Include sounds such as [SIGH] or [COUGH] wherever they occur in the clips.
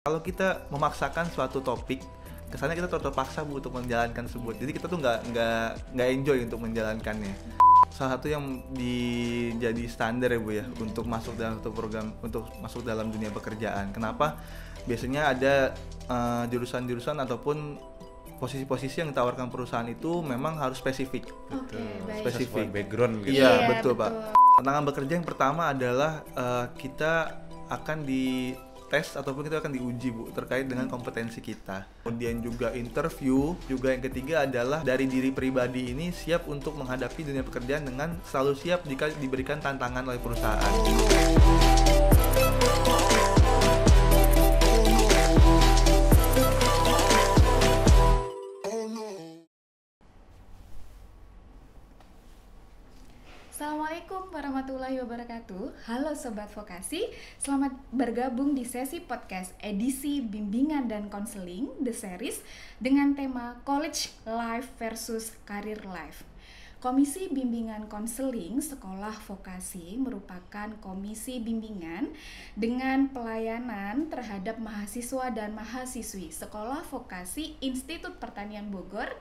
Kalau kita memaksakan suatu topik, kesannya kita terpaksa bu untuk menjalankan sebuah. Jadi kita tuh nggak nggak nggak enjoy untuk menjalankannya. Salah satu yang dijadi standar ya bu ya untuk masuk dalam satu program untuk masuk dalam dunia pekerjaan. Kenapa? Biasanya ada eh, jurusan-jurusan uh, ataupun posisi-posisi yang ditawarkan perusahaan itu memang harus spesifik. Oke, okay, Spesifik background gitu. Iya, yeah, betul, betul, Pak. Tantangan bekerja yang pertama adalah uh, kita akan di tes ataupun kita akan diuji Bu terkait dengan kompetensi kita. Kemudian juga interview, juga yang ketiga adalah dari diri pribadi ini siap untuk menghadapi dunia pekerjaan dengan selalu siap jika diberikan tantangan oleh perusahaan. Assalamualaikum warahmatullahi wabarakatuh. Halo sobat vokasi, selamat bergabung di sesi podcast edisi bimbingan dan konseling The Series dengan tema College Life versus Career Life. Komisi Bimbingan Konseling Sekolah Vokasi merupakan komisi bimbingan dengan pelayanan terhadap mahasiswa dan mahasiswi Sekolah Vokasi Institut Pertanian Bogor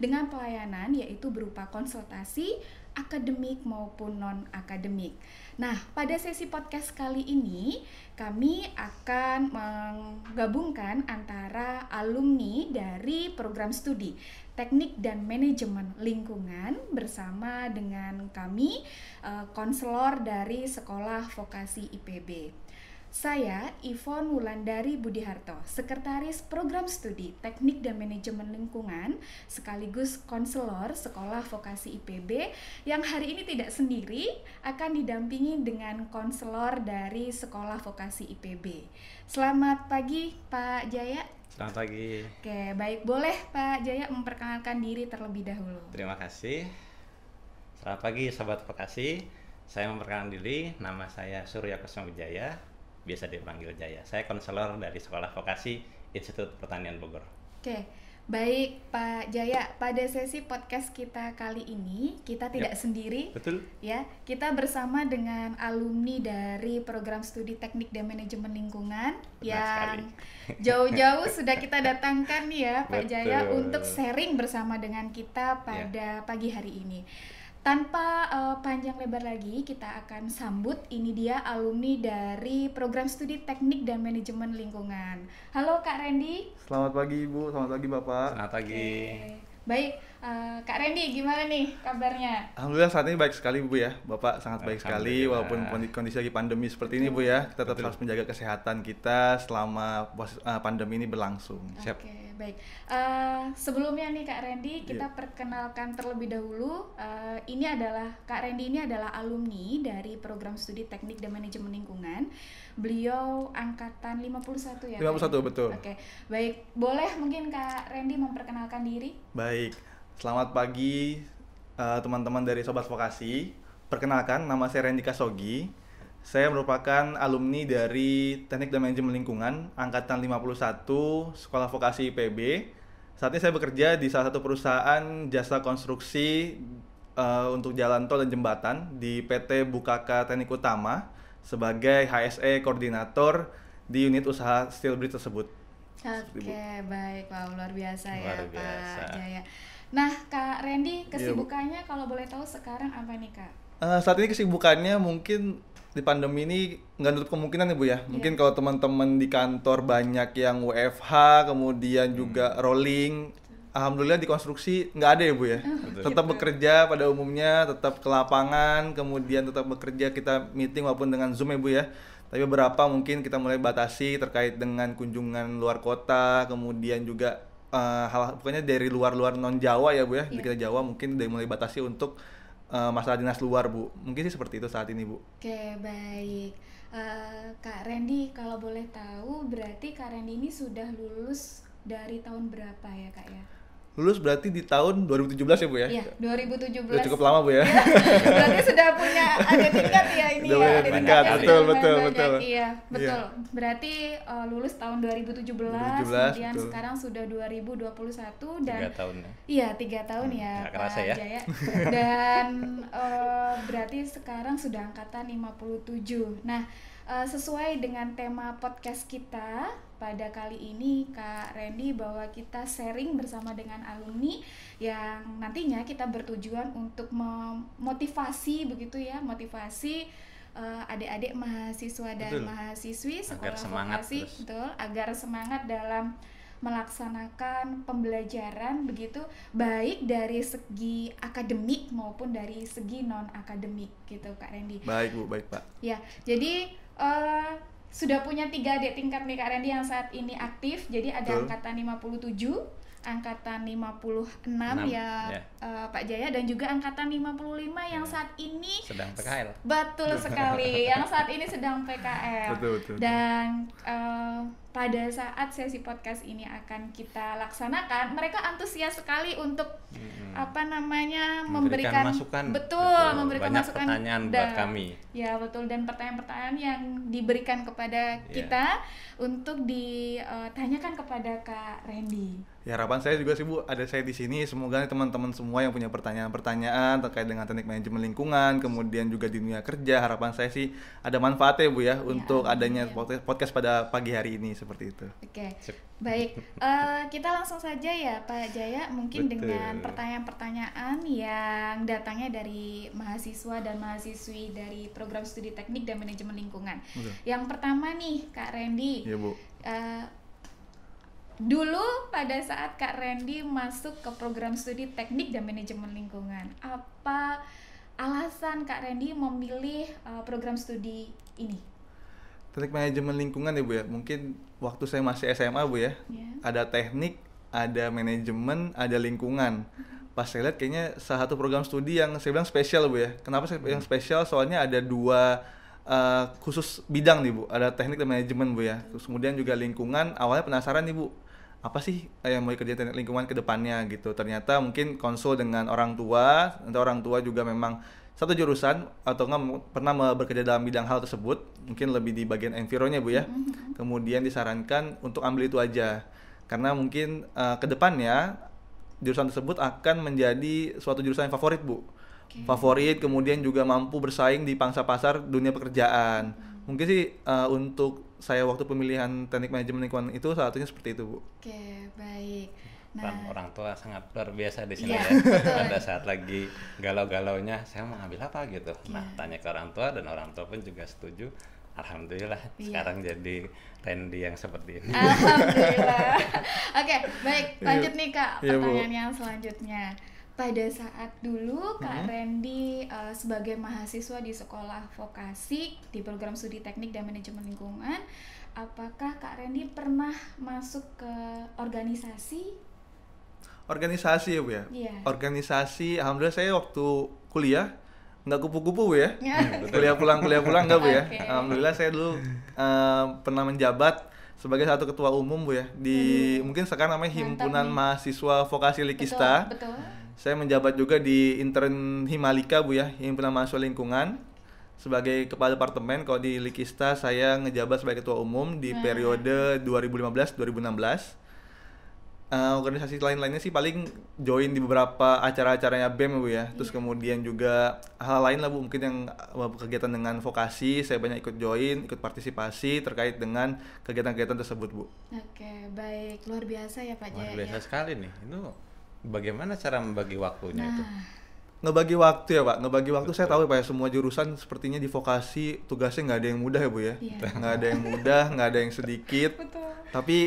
dengan pelayanan yaitu berupa konsultasi, akademik maupun non-akademik. Nah, pada sesi podcast kali ini kami akan menggabungkan antara alumni dari program studi Teknik dan Manajemen Lingkungan bersama dengan kami eh, konselor dari Sekolah Vokasi IPB. Saya Ivon Wulandari Budiharto, Sekretaris Program Studi Teknik dan Manajemen Lingkungan sekaligus konselor Sekolah Vokasi IPB yang hari ini tidak sendiri akan didampingi dengan konselor dari Sekolah Vokasi IPB. Selamat pagi Pak Jaya. Selamat pagi. Oke, baik boleh Pak Jaya memperkenalkan diri terlebih dahulu. Terima kasih. Selamat pagi sahabat Vokasi. Saya memperkenalkan diri, nama saya Surya Kusuma Wijaya, biasa dipanggil Jaya. Saya konselor dari Sekolah Vokasi Institut Pertanian Bogor. Oke, baik Pak Jaya. Pada sesi podcast kita kali ini kita tidak yep. Ya. sendiri. Betul. Ya, kita bersama dengan alumni dari program studi Teknik dan Manajemen Lingkungan Benar yang jauh-jauh [LAUGHS] sudah kita datangkan ya Pak Betul. Jaya untuk sharing bersama dengan kita ya. pada yeah. pagi hari ini. Tanpa uh, panjang lebar lagi, kita akan sambut ini dia alumni dari program studi teknik dan manajemen lingkungan. Halo Kak Randy. Selamat pagi Ibu, selamat pagi Bapak. Selamat pagi. Okay. Baik, Eh, Kak Randy, gimana nih kabarnya? Alhamdulillah saat ini baik sekali Bu ya. Bapak sangat baik sekali walaupun kondisi lagi pandemi seperti ini Bu ya. Kita tetap Betul. harus menjaga kesehatan kita selama eh, pandemi ini berlangsung. Oke, okay, baik. Uh, sebelumnya nih Kak Randy, kita yeah. perkenalkan terlebih dahulu. Uh, ini adalah Kak Randy ini adalah alumni dari program studi Teknik dan Manajemen Lingkungan. Beliau angkatan 51 ya. 51 Kak? betul. Oke. Okay. Baik, boleh mungkin Kak Randy memperkenalkan diri? Baik. Selamat pagi eh, teman-teman uh, dari Sobat Vokasi. Perkenalkan, nama saya Rendika Sogi. Saya merupakan alumni dari Teknik dan Manajemen Lingkungan angkatan 51 Sekolah Vokasi IPB. Saat ini saya bekerja di salah satu perusahaan jasa konstruksi uh, untuk jalan tol dan jembatan di PT Bukaka Teknik Utama sebagai HSE koordinator di unit usaha steel bridge tersebut. Oke, okay, baik. Wow, luar biasa luar ya biasa. Pak Jaya. Nah, Kak Randy, iya, kesibukannya yeah. kalau boleh tahu sekarang apa nih, Kak? Uh, saat ini kesibukannya mungkin di pandemi ini nggak nutup kemungkinan ya Bu ya. Iya. Mungkin yeah. kalau teman-teman di kantor banyak yang WFH, kemudian hmm. juga rolling. Alhamdulillah di konstruksi nggak ada ya Bu ya. Oh, tetap gitu. bekerja pada umumnya, tetap ke lapangan, kemudian tetap bekerja kita meeting walaupun dengan Zoom ya Bu ya tapi beberapa mungkin kita mulai batasi terkait dengan kunjungan luar kota kemudian juga uh, pokoknya dari luar-luar non Jawa ya Bu ya, yeah. kita Jawa mungkin dari mulai batasi untuk uh, masalah dinas luar Bu. Mungkin sih seperti itu saat ini Bu. Oke, okay, baik. Uh, Kak Randy, kalau boleh tahu berarti Kak Randy ini sudah lulus dari tahun berapa ya Kak ya? lulus berarti di tahun 2017 ya Bu ya? Iya, 2017. Sudah cukup lama Bu ya. ya berarti sudah punya ada tingkat ya ini ya. Ada tingkat, ya, Betul, betul betul ya. betul. Iya, iya. betul. Iya. Berarti uh, lulus tahun 2017, 2017 kemudian betul. sekarang sudah 2021 dan 3 tahun. Ya? Iya, 3 tahun hmm, ya. Gak kerasa ya. Jaya. Dan uh, berarti sekarang sudah angkatan 57. Nah, uh, sesuai dengan tema podcast kita pada kali ini Kak Randy bahwa kita sharing bersama dengan alumni yang nantinya kita bertujuan untuk memotivasi begitu ya, motivasi uh, adik-adik mahasiswa dan betul. mahasiswi sekolah agar semangat vokasi betul agar semangat dalam melaksanakan pembelajaran begitu baik dari segi akademik maupun dari segi non akademik gitu Kak Randy. Baik Bu, baik Pak. Ya, jadi uh, sudah punya tiga adik tingkat nih Kak Randy yang saat ini aktif. Jadi ada Betul. angkatan 57, angkatan 56 6, ya yeah. Ya. uh, Pak Jaya dan juga angkatan 55 yang iya. saat ini sedang PKL. Betul sekali, yang saat ini sedang PKL. Betul, betul. Dan uh, pada saat sesi podcast ini akan kita laksanakan, mereka antusias sekali untuk hmm. apa namanya memberikan, memberikan masukan, betul, betul memberikan banyak masukan pertanyaan dan, buat kami. Ya betul dan pertanyaan-pertanyaan yang diberikan kepada yeah. kita untuk ditanyakan eh, kepada Kak Randy. Ya harapan saya juga sih Bu, ada saya di sini. Semoga teman-teman semua yang punya pertanyaan-pertanyaan terkait dengan teknik manajemen lingkungan, kemudian juga di dunia kerja, harapan saya sih ada manfaatnya Bu ya, ya untuk adanya ya. podcast pada pagi hari ini seperti itu. Oke, okay. baik. Uh, [LAUGHS] kita langsung saja ya Pak Jaya, mungkin Betul. dengan pertanyaan-pertanyaan yang datangnya dari mahasiswa dan mahasiswi dari program studi teknik dan manajemen lingkungan. Betul. Yang pertama nih Kak Randy. Iya Bu. Uh, dulu pada saat Kak Randy masuk ke program studi teknik dan manajemen lingkungan, apa alasan Kak Randy memilih uh, program studi ini? Teknik manajemen lingkungan ya Bu ya, mungkin waktu saya masih SMA bu ya, yeah. ada teknik, ada manajemen, ada lingkungan. Pas saya lihat kayaknya salah satu program studi yang saya bilang spesial bu ya. Kenapa saya bilang hmm. spesial? Soalnya ada dua uh, khusus bidang nih bu. Ada teknik dan manajemen bu ya. Terus kemudian juga lingkungan. Awalnya penasaran nih bu, apa sih yang mau kerja teknik lingkungan ke depannya gitu. Ternyata mungkin konsul dengan orang tua, nanti orang tua juga memang satu jurusan atau nggak pernah bekerja dalam bidang hal tersebut mungkin lebih di bagian environya bu ya mm-hmm, mm-hmm. kemudian disarankan untuk ambil itu aja karena mungkin uh, depannya jurusan tersebut akan menjadi suatu jurusan yang favorit bu okay. favorit kemudian juga mampu bersaing di pangsa pasar dunia pekerjaan hmm mungkin sih uh, untuk saya waktu pemilihan teknik manajemen lingkungan itu salah satunya seperti itu bu oke okay, baik peran nah. orang tua sangat luar biasa di sini yeah, ya. saat lagi galau-galaunya, saya mau ambil apa gitu. Yeah. Nah, tanya ke orang tua dan orang tua pun juga setuju. Alhamdulillah yeah. sekarang jadi Randy yang seperti ini. Alhamdulillah. [LAUGHS] Oke, okay, baik iya. lanjut nih kak iya, pertanyaan yeah, yang selanjutnya. Pada saat dulu Kak mm-hmm. Randy uh, sebagai mahasiswa di sekolah vokasi di program studi teknik dan manajemen lingkungan, apakah Kak Randy pernah masuk ke organisasi organisasi ya bu ya yeah. organisasi alhamdulillah saya waktu kuliah nggak kupu-kupu bu ya, ya. [LAUGHS] kuliah pulang kuliah pulang nggak bu ya okay. alhamdulillah saya dulu uh, pernah menjabat sebagai satu ketua umum bu ya di hmm. mungkin sekarang namanya himpunan Mantap, mahasiswa vokasi Likista betul, betul. saya menjabat juga di intern Himalika bu ya himpunan mahasiswa lingkungan sebagai kepala departemen kalau di Likista saya ngejabat sebagai ketua umum di hmm. periode 2015 2016 uh, organisasi lain-lainnya sih paling join di beberapa acara-acaranya BEM ya Bu ya. Terus iya. kemudian juga hal lain lah Bu mungkin yang eh, kegiatan dengan vokasi saya banyak ikut join, ikut partisipasi terkait dengan kegiatan-kegiatan tersebut Bu. Oke, baik. Luar biasa ya Pak Jaya. Luar biasa ya. sekali nih. Itu bagaimana cara membagi waktunya nah. itu? ngebagi waktu ya pak ngebagi waktu Betul. saya tahu ya pak ya semua jurusan sepertinya di vokasi tugasnya nggak ada yang mudah ya bu ya iya. nggak ada yang mudah nggak ada yang sedikit [LAUGHS] Betul. tapi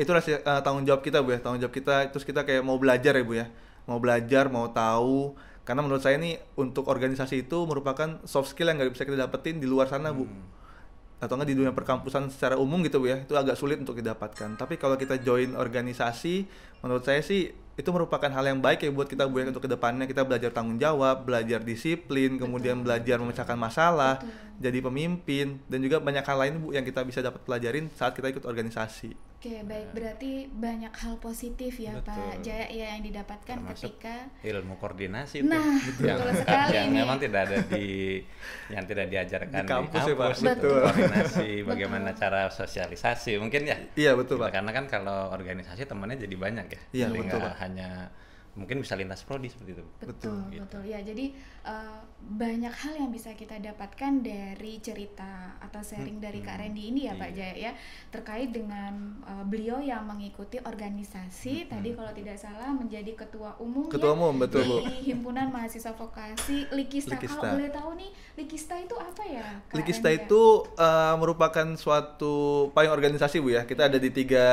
itu rasa uh, eh, tanggung jawab kita bu ya tanggung jawab kita terus kita kayak mau belajar ya bu ya mau belajar mau tahu karena menurut saya ini untuk organisasi itu merupakan soft skill yang nggak bisa kita dapetin di luar sana bu hmm. atau nggak di dunia perkampusan secara umum gitu bu ya itu agak sulit untuk didapatkan tapi kalau kita join organisasi menurut saya sih itu merupakan hal yang baik ya buat kita bu ya untuk kedepannya kita belajar tanggung jawab belajar disiplin kemudian belajar memecahkan masalah Betul. jadi pemimpin dan juga banyak hal lain bu yang kita bisa dapat pelajarin saat kita ikut organisasi Oke, nah. baik. Berarti banyak hal positif ya Betul. Pak Jaya ya yang didapatkan Termasuk ketika ilmu koordinasi itu. Nah, [LAUGHS] betul yang, sekali yang ini. memang tidak ada di yang tidak diajarkan di kampus, di kampus ya, Pak. itu betul. koordinasi, bagaimana betul. cara sosialisasi mungkin ya. Iya, betul, Pak. Karena kan kalau organisasi temannya jadi banyak ya. Iya, betul, hanya mungkin bisa lintas prodi seperti itu. Betul, betul. Gitu. betul. Ya, jadi uh, banyak hal yang bisa kita dapatkan dari cerita atau sharing hmm. dari Kak hmm, Randy ini ya hmm. Pak iya. Jaya ya terkait dengan uh, beliau yang mengikuti organisasi hmm. tadi hmm. kalau tidak salah menjadi ketua umum ketua ya, betul di himpunan mahasiswa vokasi Likista. Likista. Kalau boleh tahu nih Likista itu apa ya? Kak Likista Randy, ya? itu ya? uh, merupakan suatu payung organisasi Bu ya. Kita ada di tiga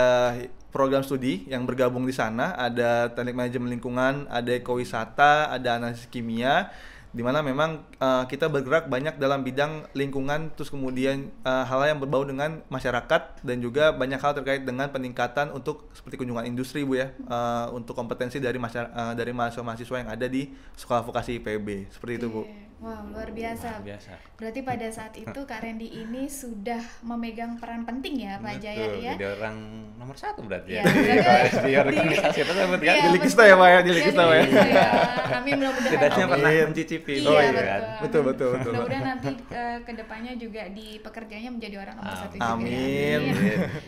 program studi yang bergabung di sana ada teknik manajemen lingkungan, ada ekowisata, ada analisis kimia dimana memang uh, kita bergerak banyak dalam bidang lingkungan terus kemudian uh, eh, hal yang berbau dengan masyarakat dan juga banyak hal terkait dengan peningkatan untuk seperti kunjungan industri bu ya uh, untuk kompetensi dari masyarakat uh, dari mahasiswa mahasiswa yang ada di sekolah vokasi IPB seperti itu bu. Iya. Wow, luar biasa. Luar biasa. Berarti pada saat itu Kak Randy ini sudah memegang peran penting ya Pak Betul, ya. Jadi orang nomor satu berarti ya. Iya, di organisasi tersebut kan. Jadi iya, ya Pak ya, jadi kita iya, ya? ya. Kami mudah-mudahan setidaknya pernah mencicipi. Iya, oh iya. Betul, betul, betul. Mudah-mudahan nanti eh, kedepannya juga di pekerjanya menjadi orang nomor satu juga. Ya. Amin.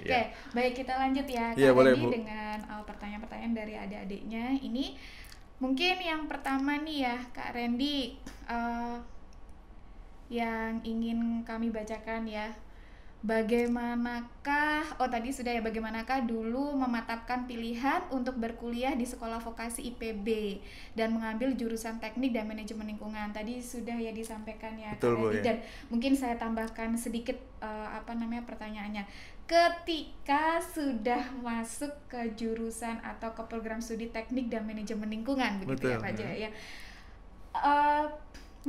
Oke, baik kita lanjut ya Kak Randy dengan eh, pertanyaan-pertanyaan dari adik-adiknya. Ini Mungkin yang pertama nih ya Kak Randy uh, yang ingin kami bacakan ya. Bagaimanakah oh tadi sudah ya bagaimanakah dulu mematapkan pilihan untuk berkuliah di sekolah vokasi IPB dan mengambil jurusan teknik dan manajemen lingkungan. Tadi sudah ya disampaikan ya Betul, Kak Randy ya. dan mungkin saya tambahkan sedikit uh, apa namanya pertanyaannya ketika sudah masuk ke jurusan atau ke program studi teknik dan manajemen lingkungan begitu ya, Betul, ya Pak Jaya. Ya. Uh,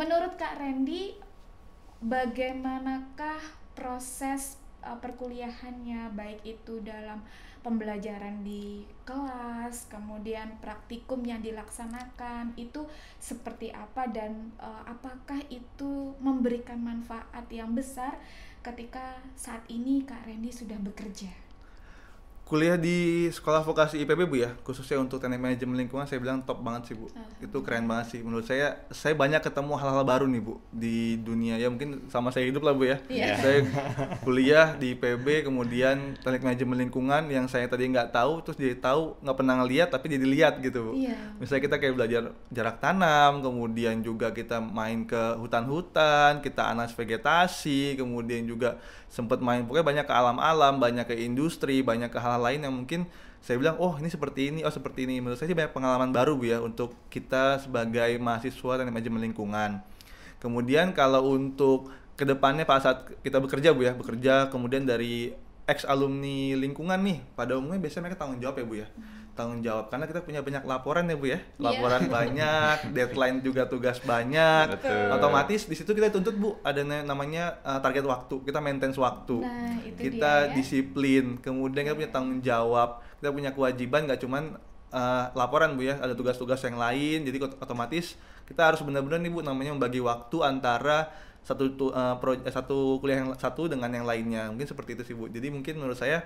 menurut Kak Randy, bagaimanakah proses uh, perkuliahannya baik itu dalam pembelajaran di kelas, kemudian praktikum yang dilaksanakan itu seperti apa dan uh, apakah itu memberikan manfaat yang besar ketika saat ini Kak Randy sudah bekerja? kuliah di sekolah vokasi IPB bu ya khususnya untuk teknik manajemen lingkungan saya bilang top banget sih bu ah. itu keren banget sih menurut saya saya banyak ketemu hal-hal baru nih bu di dunia ya mungkin sama saya hidup lah bu ya yeah. saya kuliah di IPB kemudian teknik manajemen lingkungan yang saya tadi nggak tahu terus jadi tahu nggak pernah ngeliat tapi jadi lihat gitu bu yeah. misalnya kita kayak belajar jarak tanam kemudian juga kita main ke hutan-hutan kita anas vegetasi kemudian juga sempat main pokoknya banyak ke alam-alam banyak ke industri banyak ke hal-hal lain yang mungkin saya bilang oh ini seperti ini oh seperti ini menurut saya sih banyak pengalaman baru bu ya untuk kita sebagai mahasiswa dan manajemen lingkungan kemudian kalau untuk kedepannya pada saat kita bekerja bu ya bekerja kemudian dari ex alumni lingkungan nih pada umumnya biasanya mereka tanggung jawab ya bu ya hmm. tanggung jawab karena kita punya banyak laporan ya bu ya iya. laporan yeah. banyak [LAUGHS] deadline juga tugas banyak Betul. otomatis di situ kita tuntut bu ada namanya uh, target waktu kita maintenance waktu nah, kita dia, ya. disiplin kemudian kita punya iya. tanggung jawab kita punya kewajiban nggak cuman uh, laporan bu ya ada tugas-tugas yang lain jadi otomatis kita harus benar-benar nih bu namanya membagi waktu antara satu uh, pro, eh, satu kuliah yang satu dengan yang lainnya mungkin seperti itu sih bu jadi mungkin menurut saya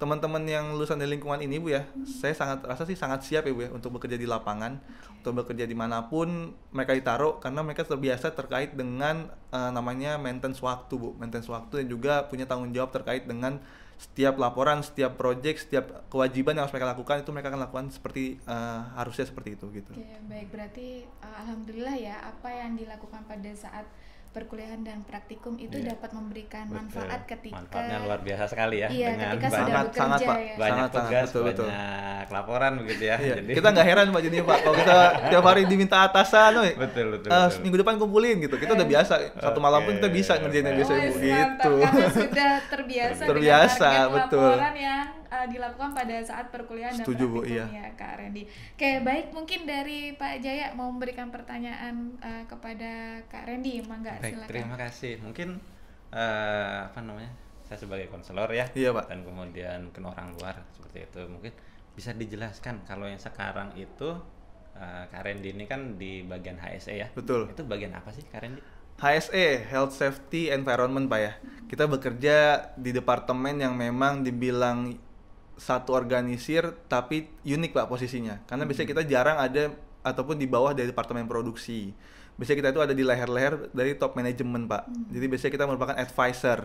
teman-teman yang lulusan di lingkungan ini bu ya hmm. saya sangat rasa sih sangat siap ya bu ya untuk bekerja di lapangan okay. untuk bekerja dimanapun mereka ditaruh karena mereka terbiasa terkait dengan uh, namanya maintenance waktu bu maintenance waktu dan juga punya tanggung jawab terkait dengan setiap laporan setiap proyek setiap kewajiban yang harus mereka lakukan itu mereka akan lakukan seperti uh, harusnya seperti itu gitu. okay, baik berarti uh, alhamdulillah ya apa yang dilakukan pada saat perkuliahan dan praktikum itu yeah. dapat memberikan manfaat ketika manfaatnya luar biasa sekali ya iya, dengan ketika sudah sangat, bekerja, sangat, ya. banyak sangat, tugas sangat, betul, betul. banyak laporan begitu ya iya. jadi kita nggak heran pak jadi pak kalau kita [LAUGHS] tiap hari diminta atasan betul betul, eh, betul, uh, betul. minggu depan kumpulin gitu kita udah biasa satu okay. malam pun kita bisa ngerjain yang oh, biasa iya, gitu sudah [LAUGHS] terbiasa terbiasa betul laporan yang uh, dilakukan pada saat perkuliahan Setuju, dan praktikum Bu, iya. ya Kak Randy. Oke baik mungkin dari Pak Jaya mau memberikan pertanyaan uh, kepada Kak Randy, mangga silakan. Terima kasih. Mungkin uh, apa namanya? Saya sebagai konselor ya. Iya Pak. Dan kemudian ke orang luar seperti itu mungkin bisa dijelaskan kalau yang sekarang itu uh, Kak Randy ini kan di bagian HSE ya. Betul. Itu bagian apa sih Kak Randy? HSE Health Safety Environment Pak ya. Kita bekerja di departemen yang memang dibilang satu organisir tapi unik pak posisinya karena hmm. biasanya kita jarang ada ataupun di bawah dari departemen produksi biasanya kita itu ada di leher-leher dari top manajemen pak hmm. jadi biasanya kita merupakan advisor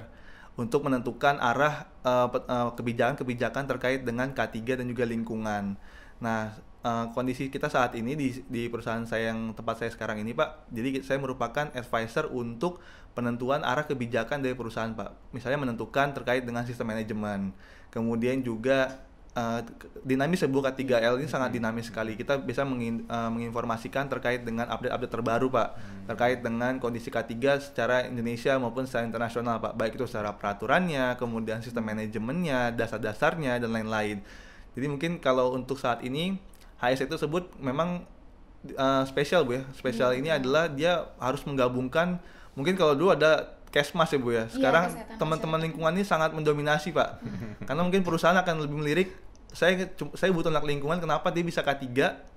untuk menentukan arah eh, eh, kebijakan-kebijakan uh, kebijakan -kebijakan terkait dengan K3 dan juga lingkungan nah Eh, kondisi kita saat ini di, di perusahaan saya yang tempat saya sekarang ini pak jadi saya merupakan advisor untuk penentuan arah kebijakan dari perusahaan pak misalnya menentukan terkait dengan sistem manajemen kemudian juga Uh, dinamis sebuah ya, K3L ini sangat hmm. dinamis sekali. Kita bisa mengin, uh, menginformasikan terkait dengan update-update terbaru, Pak. Hmm. Terkait dengan kondisi K3 secara Indonesia maupun secara internasional, Pak. Baik itu secara peraturannya, kemudian sistem manajemennya, dasar-dasarnya dan lain-lain. Jadi mungkin kalau untuk saat ini HS itu sebut memang uh, spesial bu ya spesial hmm. ini adalah dia harus menggabungkan mungkin kalau dulu ada kesmas ya bu ya iya, sekarang ya, teman-teman lingkungan ini sangat mendominasi pak hmm. karena mungkin perusahaan akan lebih melirik saya saya butuh anak lingkungan kenapa dia bisa K3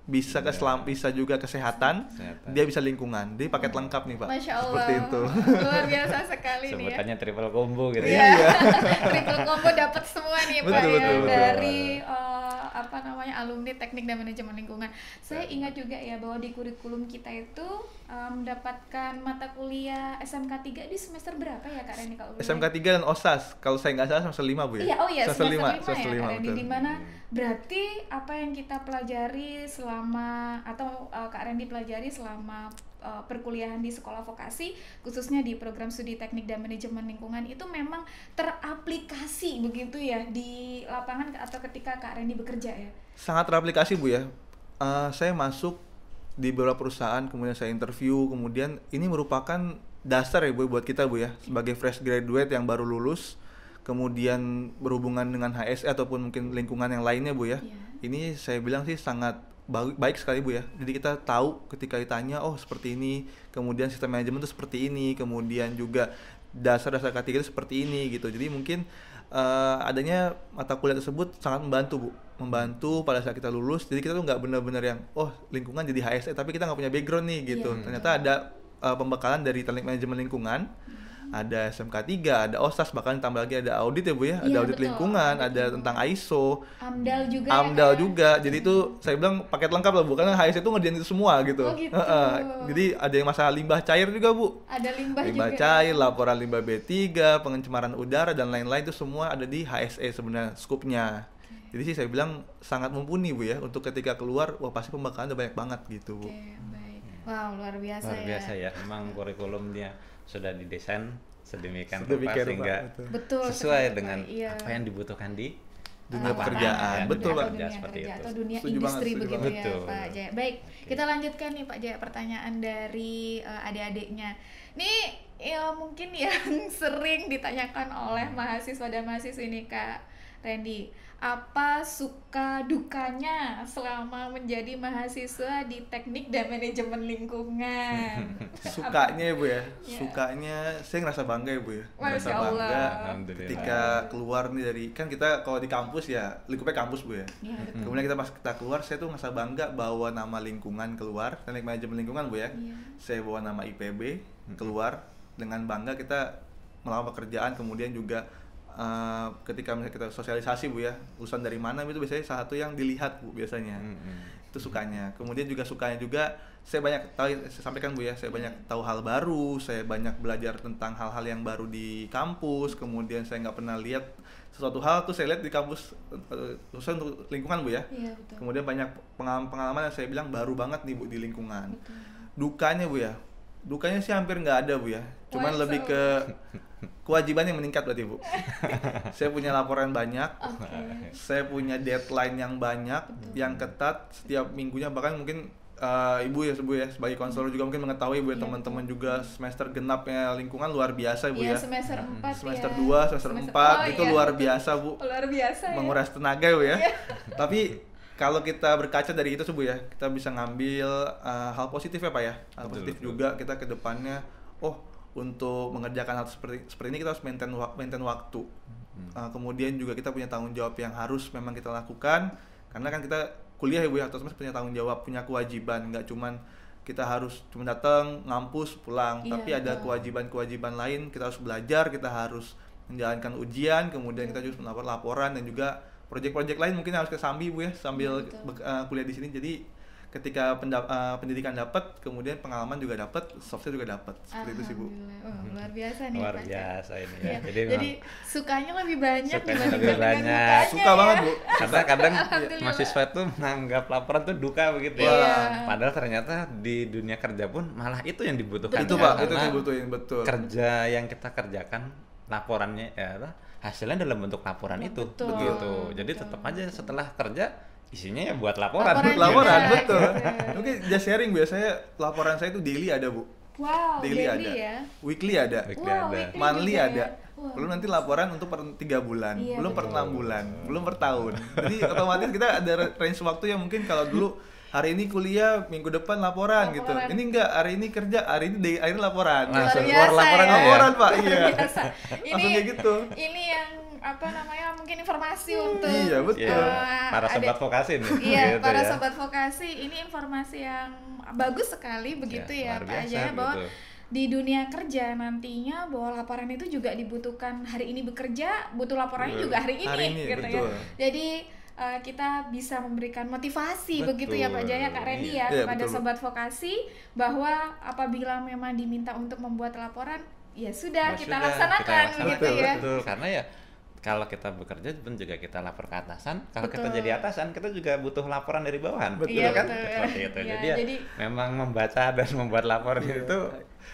bisa ke iya. selam bisa juga kesehatan, kesehatan dia bisa lingkungan dia paket hmm. lengkap nih pak Masya Allah. seperti itu luar biasa sekali nih ya. sebutannya ya. triple combo gitu ya, iya. [LAUGHS] triple combo dapat semua nih betul, pak betul, ya. betul, dari betul. Uh, namanya alumni teknik dan manajemen lingkungan. Saya ya. ingat juga ya bahwa di kurikulum kita itu um, mendapatkan mata kuliah SMK 3 di semester berapa ya Kak Reni kalau SMK 3 dan OSAS kalau saya nggak salah semester 5 Bu ya. Iya, oh iya semester, semester 5, 5 ya, 5, Kak Reni di mana berarti apa yang kita pelajari selama atau uh, Kak Reni pelajari selama Eh, perkuliahan di sekolah vokasi khususnya di program studi teknik dan manajemen lingkungan itu memang teraplikasi begitu ya di lapangan atau ketika Kak Reni bekerja ya? Sangat teraplikasi Bu ya. Uh, saya masuk di beberapa perusahaan kemudian saya interview kemudian ini merupakan dasar ya Bu buat kita Bu ya sebagai fresh graduate yang baru lulus kemudian berhubungan dengan HS e ataupun mungkin lingkungan yang lainnya Bu ya. Yeah. Ini saya bilang sih sangat baik sekali Bu ya. Jadi kita tahu ketika ditanya oh seperti ini, kemudian sistem manajemen itu seperti ini, kemudian juga dasar-dasar ketiga itu seperti ini gitu. Jadi mungkin uh, adanya mata kuliah tersebut sangat membantu bu membantu pada saat kita lulus jadi kita tuh nggak benar-benar yang oh lingkungan jadi HSE tapi kita nggak punya background nih gitu yeah. ternyata ada uh, pembekalan dari teknik manajemen lingkungan hmm ada SMK 3, ada OSAS, bahkan tambah lagi ada audit ya Bu ya, ada iya, audit betul. lingkungan, audit ada tentang ISO, AMDAL juga. AMDAL ya, kan? juga. Jadi itu saya bilang paket lengkap lah Bu, karena HSE itu ngerjain itu semua gitu. Oh, gitu. Jadi ada yang masalah limbah cair juga Bu. Ada limbah, limbah juga. cair, laporan limbah B3, pengencemaran udara dan lain-lain itu semua ada di HSE sebenarnya skupnya. Jadi sih saya bilang sangat mumpuni Bu ya untuk ketika keluar wah pasti pembakaran udah banyak banget gitu Oke, baik. Wow, luar biasa luar ya. Luar biasa ya. ya emang kurikulumnya sudah didesain sedemikian, sedemikian rupa sehingga betul. sesuai betul, dengan iya. apa yang dibutuhkan di dunia pekerjaan ya, betul pak dunia seperti itu. atau dunia setuju industri ya, banget, begitu banget. ya betul. pak Jaya baik okay. kita lanjutkan nih pak Jaya pertanyaan dari uh, adik-adiknya nih ya mungkin yang [LAUGHS] sering ditanyakan oleh mahasiswa dan mahasiswi ini kak Randy apa suka dukanya selama menjadi mahasiswa di teknik dan manajemen lingkungan [LAUGHS] sukanya ya bu ya yeah. sukanya saya ngerasa bangga ya bu ya ngerasa bangga ketika keluar nih dari kan kita kalau di kampus ya lingkupnya kampus bu ya yeah. Iya, kemudian kita pas kita keluar saya tuh ngerasa bangga bawa nama lingkungan keluar teknik manajemen lingkungan bu ya yeah. saya bawa nama IPB keluar dengan bangga kita melawan pekerjaan kemudian juga Eh, ketika misalnya kita sosialisasi bu ya urusan dari mana itu biasanya satu yang dilihat bu biasanya mm-hmm. itu sukanya kemudian juga sukanya juga saya banyak tahu saya sampaikan bu ya saya banyak hmm. tahu hal baru saya banyak belajar tentang hal-hal yang baru di kampus kemudian saya nggak pernah lihat sesuatu hal tuh saya lihat di kampus eh, khususnya untuk lingkungan bu ya iya, betul. kemudian banyak pengalaman-pengalaman yang saya bilang baru banget nih bu di lingkungan betul. dukanya bu ya dukanya sih hampir nggak ada bu ya cuman lebih ke kewajiban yang meningkat berarti bu [LAUGHS] saya punya laporan banyak okay. saya punya deadline yang banyak Betul. yang ketat setiap minggunya bahkan mungkin uh, ibu ya ibu ya sebagai konselor juga mungkin mengetahui bu ya, iya, teman-teman juga semester genapnya lingkungan luar biasa bu ya, ya. semester hmm. empat semester ya. dua semester, semester empat oh, itu iya. luar biasa bu luar biasa ya. menguras ya. tenaga bu ya. Iya. tapi kalau kita berkaca dari itu subuh ya kita bisa ngambil uh, hal positif ya pak ya hal betul, positif betul. juga kita ke depannya oh untuk mengerjakan hal seperti seperti ini kita harus maintain maintain waktu hmm. uh, kemudian juga kita punya tanggung jawab yang harus memang kita lakukan karena kan kita kuliah ya ya atau punya tanggung jawab punya kewajiban nggak cuman kita harus cuma datang ngampus pulang iya, tapi ada kewajiban-kewajiban lain kita harus belajar kita harus menjalankan ujian kemudian iya. kita juga melapor laporan dan juga proyek-proyek lain mungkin harus ke Sambi Bu ya sambil ya, uh, kuliah di sini. Jadi ketika pendap uh, pendidikan dapat, kemudian pengalaman juga dapat, softnya juga dapat. Seperti itu sih Bu. Oh, luar hmm. biasa nih. Luar biasa ini ya. ya. Jadi, Jadi sukanya lebih banyak sukanya lebih banyak. Suka ya. banget Bu. Karena kadang mahasiswa tuh menganggap laporan tuh duka begitu ya. Yeah. Padahal ternyata di dunia kerja pun malah itu yang dibutuhkan. Itu ya, Pak, itu dibutuhin betul. Kerja yang kita kerjakan laporannya ya apa hasilnya dalam bentuk laporan ya, itu betul. begitu jadi betul. tetap aja setelah kerja isinya ya buat laporan laporan, laporan ya. betul mungkin iya. just sharing biasanya laporan saya itu daily ada bu wow daily, daily ada ya? weekly ada weekly wow, ada weekly monthly juga. Ya? ada Lalu belum nanti laporan untuk per tiga bulan, iya, belum betul. per enam bulan, belum per tahun. Jadi otomatis kita ada range waktu yang mungkin kalau dulu [LAUGHS] hari ini kuliah minggu depan laporan, gitu. laporan. gitu ini enggak hari ini kerja hari ini day hari ini laporan nah, laporan ya. ya? laporan pak iya ini langsung kayak gitu ini yang apa namanya mungkin informasi hmm, untuk eh, iya betul uh, para sobat vokasi nih iya gitu para ya. sobat vokasi ini informasi yang bagus sekali begitu iya, ya, ya pak aja bahwa gitu di dunia kerja nantinya bahwa laporan itu juga dibutuhkan hari ini bekerja butuh laporannya iya, juga hari ini, hari ini gitu ya. betul. ya jadi Eh, kita bisa memberikan motivasi betul. begitu ya Pak Jaya Kak Reni iya. ya iya, kepada sobat vokasi bahwa apabila memang diminta untuk membuat laporan ya sudah ya kita laksanakan kita gitu ya. betul, ya. Betul. Karena ya kalau kita bekerja pun juga kita lapor ke atasan. Kalau betul. kita jadi atasan, kita juga butuh laporan dari bawahan, betul iya, kan? Betul. Seperti itu. Iya, ya, jadi, jadi memang membaca dan membuat laporan iya. itu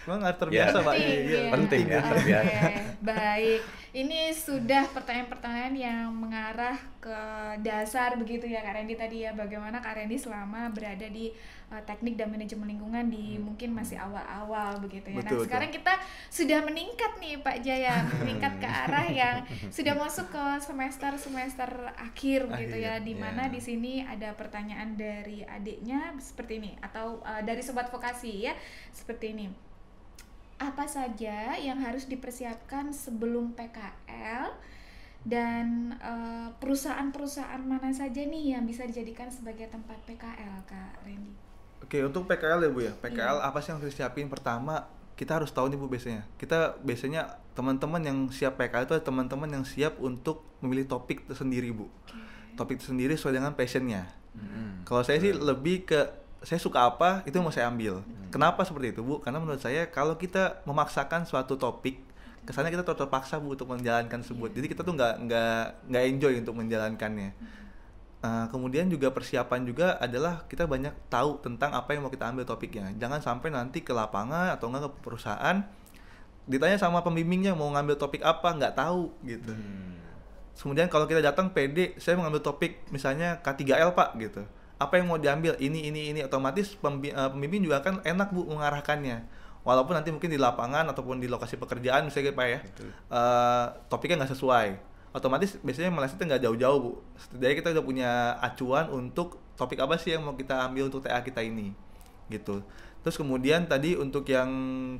Memang harus terbiasa, iya. Pak. Penting, iya. iya. penting ya, iya. Okay. Baik. Ini sudah pertanyaan-pertanyaan yang mengarah ke dasar begitu ya Kak Randy tadi ya. Bagaimana Kak Randy selama berada di uh, teknik dan manajemen lingkungan di hmm. mungkin masih awal-awal begitu ya. Nah, betul, nah, sekarang kita sudah meningkat nih Pak Jaya, [LAUGHS] meningkat ke arah yang sudah [LAUGHS] masuk ke semester-semester akhir, akhir begitu ya. Di mana yeah. di sini ada pertanyaan dari adiknya seperti ini atau uh, dari sobat vokasi ya, seperti ini apa saja yang harus dipersiapkan sebelum PKL dan eh, perusahaan-perusahaan mana saja nih yang bisa dijadikan sebagai tempat PKL Kak Randy? Oke untuk PKL ya Bu ya, PKL iya. apa sih yang harus disiapin pertama kita harus tahu nih Bu biasanya. Kita biasanya teman-teman yang siap PKL itu teman-teman yang siap untuk memilih topik tersendiri Bu. Okay. Topik tersendiri sesuai dengan passionnya. Mm -hmm. Kalau saya sih lebih ke saya suka apa itu mau saya ambil. Hmm. Kenapa seperti itu bu? Karena menurut saya kalau kita memaksakan suatu topik kesannya kita terpaksa bu untuk menjalankan sebut. Iya. Jadi kita tuh nggak nggak nggak enjoy untuk menjalankannya. Uh, kemudian juga persiapan juga adalah kita banyak tahu tentang apa yang mau kita ambil topiknya. Jangan sampai nanti ke lapangan atau nggak ke perusahaan ditanya sama pembimbingnya mau ngambil topik apa nggak tahu gitu. Hmm. Kemudian kalau kita datang pede saya mengambil topik misalnya K3L pak gitu apa yang mau diambil ini ini ini otomatis pemimpin eh, juga akan enak bu mengarahkannya walaupun nanti mungkin di lapangan ataupun di lokasi pekerjaan misalnya pak ya uh, topiknya nggak sesuai otomatis biasanya melesetnya nggak jauh-jauh bu setidaknya kita udah punya acuan untuk topik apa sih yang mau kita ambil untuk TA kita ini gitu terus kemudian tadi untuk yang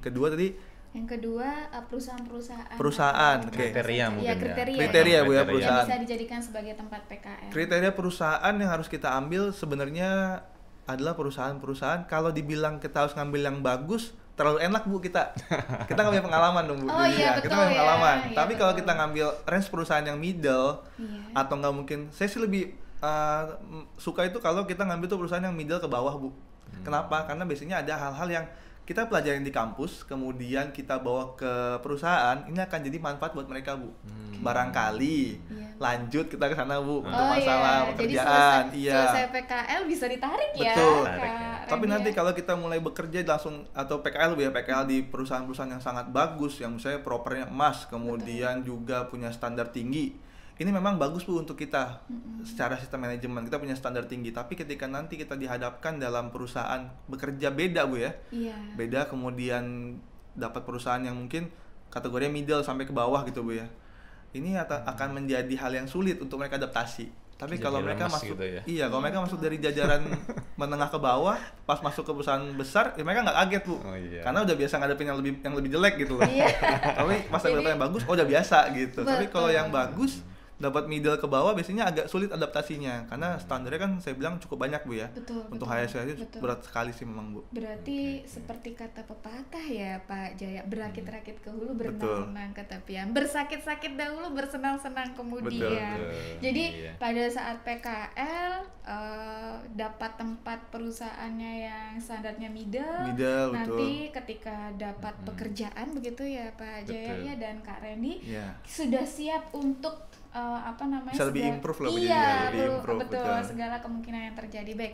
kedua tadi yang kedua eh, perusahaan-perusahaan. Perusahaan, oke. Okay. Kriteria ya, mungkin ya. Kriteria, kriteria bu ya perusahaan. Yang bisa dijadikan sebagai tempat PKN. Kriteria perusahaan yang harus kita ambil sebenarnya adalah perusahaan-perusahaan. Kalau dibilang kita harus ngambil yang bagus, terlalu enak bu kita. [LAUGHS] Kita nggak punya pengalaman dong bu. Oh iya ya, kita ngambil ya, pengalaman. Ya, Tapi kalau kita ngambil range perusahaan yang middle ya. atau nggak mungkin, saya sih lebih uh, suka itu kalau kita ngambil tuh perusahaan yang middle ke bawah bu. Hmm. Kenapa? Karena biasanya ada hal-hal yang kita pelajarin di kampus, kemudian kita bawa ke perusahaan, ini akan jadi manfaat buat mereka, Bu. Hmm. Barangkali yeah. lanjut kita ke sana, Bu, oh, untuk iya. masalah yeah. pekerjaan. Jadi selesai, iya. Selesai PKL bisa ditarik Betul. ya. Betul. Ya. Ya. Tapi nanti kalau kita mulai bekerja langsung atau PKL Bu ya, PKL di perusahaan-perusahaan yang sangat bagus, yang misalnya propernya emas, kemudian Betul. juga punya standar tinggi ini memang bagus bu untuk kita mm-hmm. secara sistem manajemen kita punya standar tinggi tapi ketika nanti kita dihadapkan dalam perusahaan bekerja beda bu ya yeah. beda kemudian dapat perusahaan yang mungkin kategori middle sampai ke bawah gitu bu ya ini akan menjadi hal yang sulit untuk mereka adaptasi tapi kalau mereka masuk gitu ya? iya kalau mereka masuk iya. dari jajaran [LAUGHS] menengah ke bawah pas masuk ke perusahaan besar ya mereka nggak kaget bu oh, iya. karena udah biasa ngadepin yang lebih yang lebih jelek gitu loh iya. tapi pas ada yang bagus oh udah biasa gitu tapi kalau yang bagus dapat middle ke bawah biasanya agak sulit adaptasinya karena standarnya kan saya bilang cukup banyak bu ya betul, untuk betul, HSI itu betul. berat sekali sih memang bu berarti okay. seperti kata pepatah ya Pak Jaya berakit-rakit ke hulu berenang-renang ke tepian bersakit-sakit dahulu bersenang-senang kemudian betul, betul. jadi iya. pada saat PKL uh, eh, dapat tempat perusahaannya yang standarnya middle, middle nanti betul. ketika dapat hmm. pekerjaan begitu ya Pak Jaya ya dan Kak Reni yeah. sudah siap untuk uh, apa namanya bisa lebih improve lah iya ya, lebih improve, betul, betul segala kemungkinan yang terjadi baik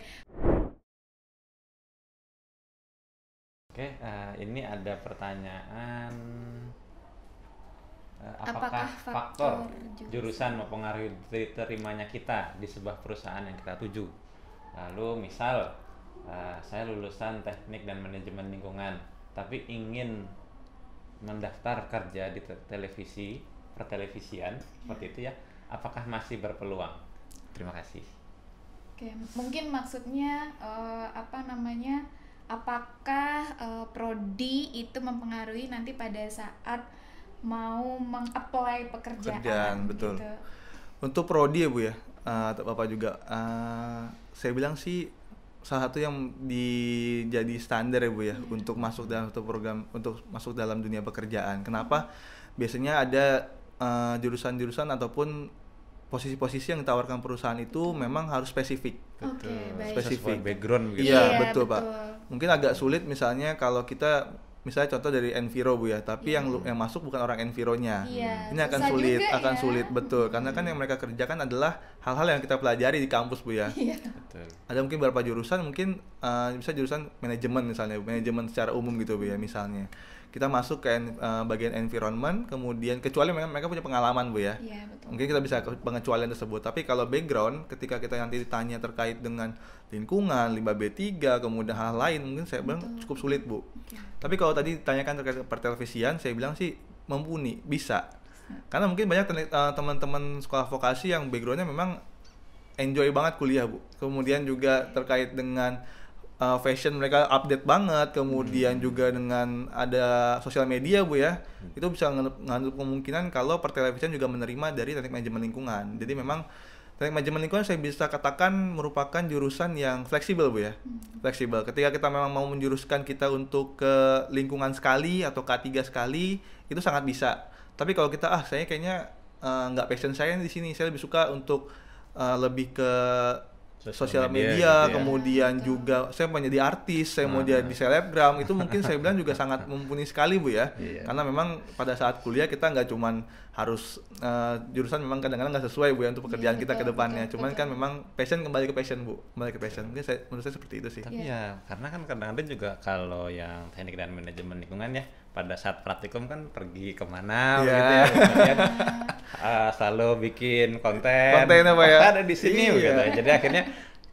oke uh, ini ada pertanyaan uh, apakah, apakah faktor, faktor jurusan mempengaruhi diterimanya kita di sebuah perusahaan yang kita tuju lalu misal uh, saya lulusan teknik dan manajemen lingkungan tapi ingin mendaftar kerja di te televisi ketelevisian seperti itu ya apakah masih berpeluang terima kasih oke mungkin maksudnya uh, apa namanya apakah uh, prodi itu mempengaruhi nanti pada saat mau mengapply pekerjaan, pekerjaan gitu? betul untuk prodi ya bu ya uh, bapak juga uh, saya bilang sih salah satu yang di jadi standar ya bu ya hmm. untuk masuk dalam satu program untuk masuk dalam dunia pekerjaan. Kenapa? Hmm. Biasanya ada jurusan eh, jurusan-jurusan ataupun posisi-posisi yang ditawarkan perusahaan itu memang harus spesifik. Betul. Okay, Spesifik background gitu. Iya, yeah, betul, Pak. Mungkin agak sulit misalnya kalau kita misalnya contoh dari enviro Bu ya, tapi yeah. yang yang masuk bukan orang environya. Yeah, Ini akan sulit, juga, akan ya? sulit betul. Karena kan yang mereka kerjakan adalah hal-hal yang kita pelajari di kampus Bu ya. Iya. Betul. Ada mungkin beberapa jurusan mungkin uh, bisa jurusan manajemen misalnya, manajemen secara umum gitu Bu ya misalnya kita masuk ke en, eh, bagian environment kemudian kecuali mereka, mereka punya pengalaman bu ya, ya betul. mungkin kita bisa ke pengecualian tersebut tapi kalau background ketika kita nanti ditanya terkait dengan lingkungan limbah b 3 kemudian hal lain mungkin saya betul. bilang cukup sulit bu okay. tapi kalau tadi ditanyakan terkait pertelevisian saya bilang sih mumpuni bisa karena mungkin banyak eh, teman-teman sekolah vokasi yang backgroundnya memang enjoy banget kuliah bu kemudian juga terkait dengan uh, fashion mereka update banget kemudian hmm. juga dengan ada sosial media bu ya hmm. itu bisa mengandung kemungkinan kalau pertelevisian juga menerima dari teknik manajemen lingkungan jadi memang teknik manajemen lingkungan saya bisa katakan merupakan jurusan yang fleksibel bu ya hmm. fleksibel ketika kita memang mau menjuruskan kita untuk ke lingkungan sekali atau K3 sekali itu sangat bisa tapi kalau kita ah saya kayaknya eh, nggak uh, passion saya di sini saya lebih suka untuk uh, lebih ke sosial media, media gitu ya. kemudian ya. juga saya mau jadi artis, saya mau nah. jadi selebgram itu mungkin saya bilang juga sangat [LAUGHS] mumpuni sekali bu ya, iya. karena memang pada saat kuliah kita nggak cuman harus uh, jurusan memang kadang-kadang nggak sesuai bu ya untuk iya, pekerjaan iya, kita ke depannya, cuman kan memang passion kembali ke passion bu, kembali ke passion mungkin saya, menurut saya seperti itu sih. Tapi iya. ya karena kan kadang-kadang juga kalau yang teknik dan manajemen lingkungan ya pada saat praktikum kan pergi kemana yeah. gitu ya kemudian uh, [LAUGHS] selalu bikin konten konten apa ya ada di sini iya. gitu jadi akhirnya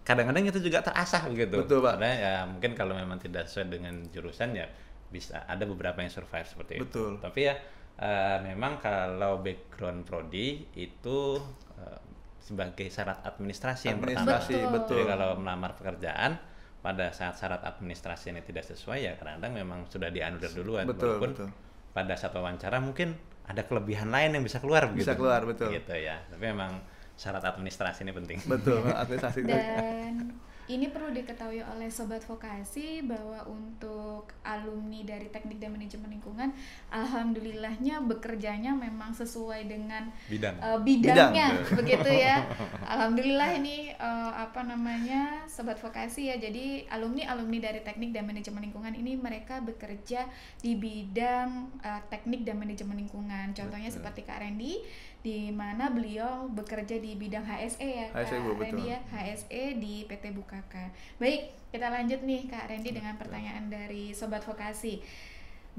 kadang-kadang itu juga terasah begitu betul pak Karena ya mungkin kalau memang tidak sesuai dengan jurusan ya bisa ada beberapa yang survive seperti itu. betul. tapi ya uh, memang kalau background prodi itu uh, sebagai syarat administrasi, administrasi yang pertama betul. jadi kalau melamar pekerjaan pada saat syarat administrasinya tidak sesuai ya kadang-kadang memang sudah dianulir duluan betul, walaupun betul. pada saat wawancara mungkin ada kelebihan lain yang bisa keluar bisa gitu. keluar betul gitu ya tapi memang syarat administrasi ini penting betul [LAUGHS] administrasi dan ini perlu diketahui oleh sobat vokasi bahwa untuk alumni dari Teknik dan Manajemen Lingkungan, alhamdulillahnya bekerjanya memang sesuai dengan Bidang. uh, bidangnya, Bidang. begitu ya. [LAUGHS] alhamdulillah ini uh, apa namanya sobat vokasi ya. Jadi alumni alumni dari Teknik dan Manajemen Lingkungan ini mereka bekerja di bidang uh, teknik dan manajemen lingkungan. Contohnya Betul. seperti Kak Randy di mana beliau bekerja di bidang HSE ya, HSE, Kak Randy ya, HSE di PT Buka Kakak. Baik, kita lanjut nih Kak Randy dengan pertanyaan dari sobat vokasi.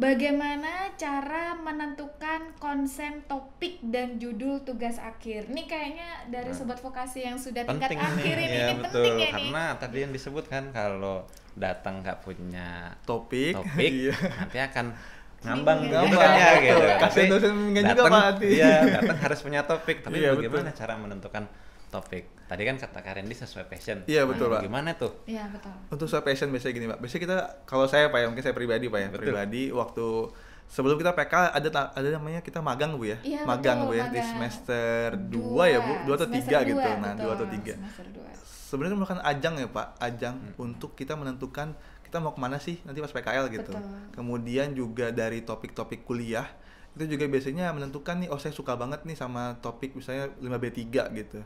Bagaimana cara menentukan konsen topik dan judul tugas akhir? ini kayaknya dari nah, sobat vokasi yang sudah tingkat akhir ini, ya, ini betul. penting ya Karena nih. tadi yang disebut kan kalau datang nggak punya topik, topik [LAUGHS] iya. nanti akan ngambang ngambang ya gitu. Kan ya, iya, gitu. Kasih dosen juga Pak Iya, datang harus punya topik, tapi iya, bagaimana betul. cara menentukan topik. Tadi kan kata Karendi sesuai passion. Iya nah, betul nah, pak. Gimana tuh? Iya betul. Untuk sesuai passion biasanya gini pak. Biasanya kita kalau saya pak, ya, mungkin saya pribadi pak ya. Betul. Pribadi waktu sebelum kita PK ada ada namanya kita magang bu ya, Iya. magang betul, bu ya magang. di semester dua ya bu, dua atau tiga dua, gitu, nah dua atau tiga. Sebenarnya merupakan ajang ya pak, ajang hmm. untuk kita menentukan kita mau kemana sih nanti pas PKL gitu. Betul. Kemudian juga dari topik-topik kuliah itu juga biasanya menentukan nih, oh saya suka banget nih sama topik misalnya 5B3 gitu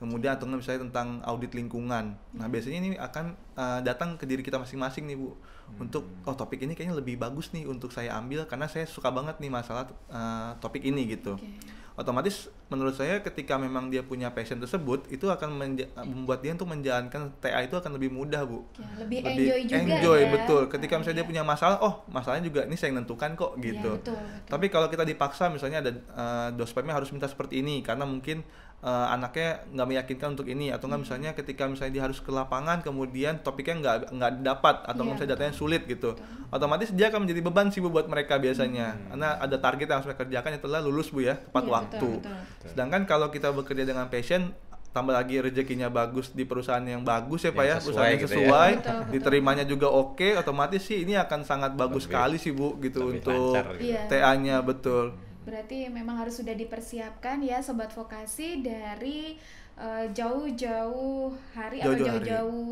kemudian atau misalnya tentang audit lingkungan. Nah hmm. biasanya ini akan uh, datang ke diri kita masing-masing nih bu hmm. untuk oh topik ini kayaknya lebih bagus nih untuk saya ambil karena saya suka banget nih masalah uh, topik ini gitu. Okay. Otomatis menurut saya ketika memang dia punya passion tersebut itu akan iya. membuat dia untuk menjalankan TA itu akan lebih mudah bu. Ya, lebih, lebih enjoy juga. Enjoy ya. betul. Ketika misalnya dia iya. punya masalah oh masalahnya juga ini saya yang nentukan kok iya, gitu. Ya, betul, betul. Tapi kalau kita dipaksa misalnya ada uh, eh, dospemnya harus minta seperti ini karena mungkin uh, anaknya nggak meyakinkan untuk ini atau nggak hmm. misalnya ketika misalnya dia harus ke lapangan kemudian topiknya nggak nggak dapat atau yeah, misalnya datanya sulit gitu yeah. otomatis dia akan menjadi beban sih bu buat mereka biasanya hmm. karena ada target yang harus mereka kerjakan itulah lulus bu ya tepat yeah, waktu betul, betul. sedangkan kalau kita bekerja dengan passion tambah lagi rezekinya bagus di perusahaan yang bagus ya, pak ya perusahaan yang sesuai gitu ya. diterimanya juga oke otomatis sih ini akan sangat bagus lebih, sekali sih bu gitu untuk TA-nya gitu. iya. betul hmm. Berarti memang harus sudah dipersiapkan ya sobat vokasi dari eh, jauh-jauh hari jauh -jauh atau jauh-jauh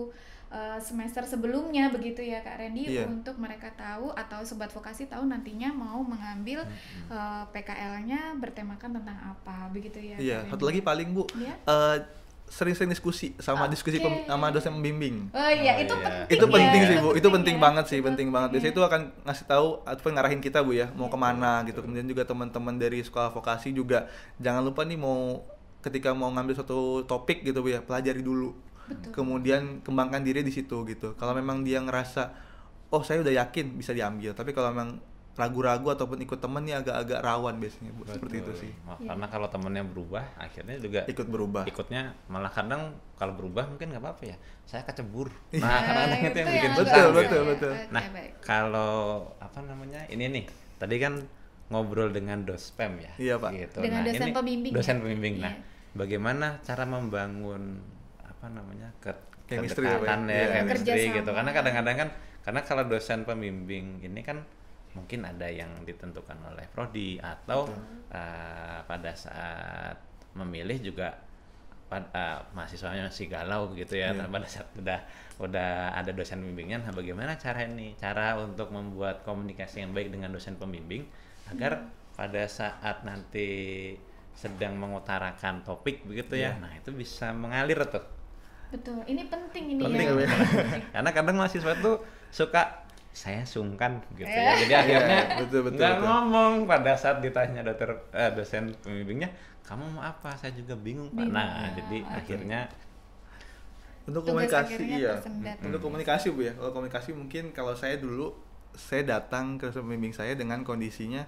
eh, semester sebelumnya begitu ya Kak Randy iya. untuk mereka tahu atau sobat vokasi tahu nantinya mau mengambil hmm uh, hmm. eh, PKL-nya bertemakan tentang apa begitu ya. Iya, satu lagi paling Bu. Iya? Uh, sering-sering diskusi sama okay. diskusi pem, sama dosen pembimbing. Oh iya, oh itu oh, iya. penting. Itu ya. penting sih, Bu. Itu, penting ya. banget sih, penting banget. Biasanya iya. itu akan ngasih tahu atau ngarahin kita, Bu ya, mau iya. kemana gitu. Kemudian juga teman-teman dari sekolah vokasi juga jangan lupa nih mau ketika mau ngambil suatu topik gitu, Bu ya, pelajari dulu. Betul. Kemudian kembangkan diri di situ gitu. Kalau memang dia ngerasa oh, saya udah yakin bisa diambil, tapi kalau memang ragu-ragu ataupun ikut temennya agak-agak rawan biasanya bu seperti itu sih oh, iya. karena ya. kalau temennya berubah akhirnya juga ikut berubah ikutnya malah kadang kalau berubah mungkin nggak apa-apa ya saya kecebur iya. nah karena kadang eh, itu yang bikin ya, betul betul betul, betul. nah kalau apa namanya ini nih tadi kan ngobrol dengan dospem ya iya pak gitu. dengan nah, dosen ini, pembimbing dosen pembimbing ya? nah iya. bagaimana cara membangun apa namanya ke kedekatan ya, ya, ya chemistry gitu karena kadang-kadang kan karena kalau dosen pembimbing ini kan mungkin ada yang ditentukan oleh prodi atau uh, pada saat memilih juga pada uh, eh, mahasiswanya masih galau begitu ya yeah. pada saat udah udah ada dosen pembimbingnya nah bagaimana cara ini cara untuk membuat komunikasi yang baik dengan dosen pembimbing agar hmm. pada saat nanti sedang mengutarakan topik begitu yeah. ya iya. nah itu bisa mengalir tuh betul ini penting ini penting, ya. ya. [LAUGHS] karena kadang mahasiswa tuh suka saya sungkan gitu ya. Iya. Jadi akhirnya [LAUGHS] betul, betul, nggak betul. ngomong pada saat ditanya dokter eh, dosen pembimbingnya, kamu mau apa? Saya juga bingung, bingung. Pak. Nah, jadi okay. Iya, akhirnya untuk Tugas komunikasi iya. Hmm. Untuk komunikasi Bu ya. Kalau komunikasi mungkin kalau saya dulu saya datang ke pembimbing saya dengan kondisinya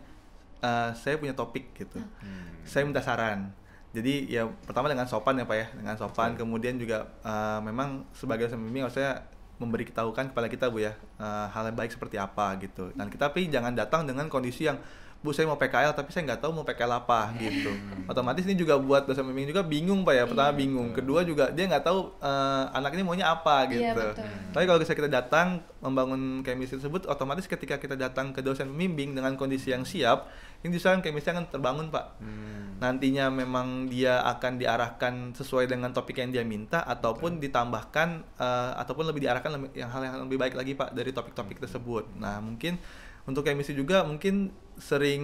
uh, saya punya topik gitu. Hmm. Saya minta saran jadi ya pertama dengan sopan ya pak ya dengan sopan Betul. kemudian juga uh, memang sebagai pembimbing saya memberi tahukan kepada kita bu ya uh, hal yang baik seperti apa gitu. Dan kita tapi jangan datang dengan kondisi yang bu saya mau PKL tapi saya nggak tahu mau PKL apa [LAUGHS] gitu otomatis ini juga buat dosen pembimbing juga bingung pak ya pertama iya, bingung kedua juga dia nggak tahu uh, eh, anak ini maunya apa iya, gitu iya, tapi kalau bisa kita datang membangun chemistry tersebut otomatis ketika kita datang ke dosen pembimbing dengan kondisi yang siap ini justru chemistry akan terbangun pak hmm. nantinya memang dia akan diarahkan sesuai dengan topik yang dia minta ataupun Betul. ditambahkan uh, ataupun lebih diarahkan yang hal yang lebih baik lagi pak dari topik-topik hmm. tersebut nah mungkin untuk emisi juga mungkin sering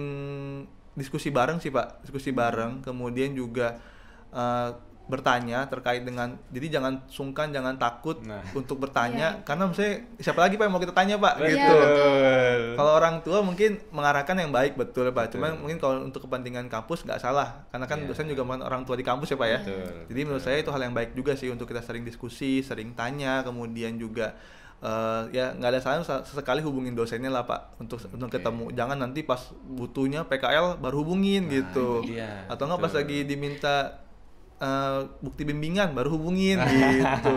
diskusi bareng sih pak diskusi hmm. bareng kemudian juga uh, bertanya terkait dengan jadi jangan sungkan jangan takut nah. untuk bertanya yeah. karena misalnya siapa lagi pak yang mau kita tanya pak yeah. gitu kalau orang tua mungkin mengarahkan yang baik betul pak cuman cuman mungkin kalau untuk kepentingan kampus nggak salah karena kan yeah. dosen juga orang tua di kampus ya pak ya yeah. jadi menurut yeah. saya itu hal yang baik juga sih untuk kita sering diskusi sering tanya kemudian juga uh, ya nggak ada salahnya sesekali hubungin dosennya lah pak untuk okay. untuk ketemu jangan nanti pas butuhnya PKL baru hubungin nah, gitu atau nggak pas lagi diminta Uh, bukti bimbingan baru hubungin [LAUGHS] gitu.